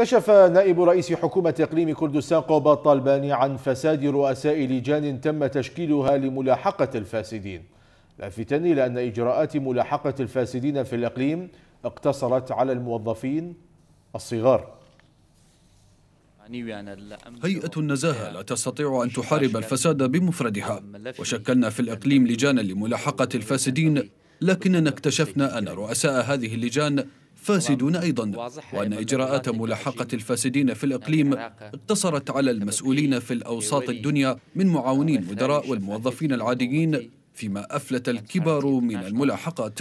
كشف نائب رئيس حكومة إقليم كردستان قوبا طالباني عن فساد رؤساء لجان تم تشكيلها لملاحقة الفاسدين لافتا إلى أن إجراءات ملاحقة الفاسدين في الإقليم اقتصرت على الموظفين الصغار هيئة النزاهة لا تستطيع أن تحارب الفساد بمفردها وشكلنا في الإقليم لجانا لملاحقة الفاسدين لكننا اكتشفنا أن رؤساء هذه اللجان فاسدون أيضا وأن إجراءات ملاحقة الفاسدين في الإقليم اقتصرت على المسؤولين في الأوساط الدنيا من معاوني المدراء والموظفين العاديين فيما أفلت الكبار من الملاحقات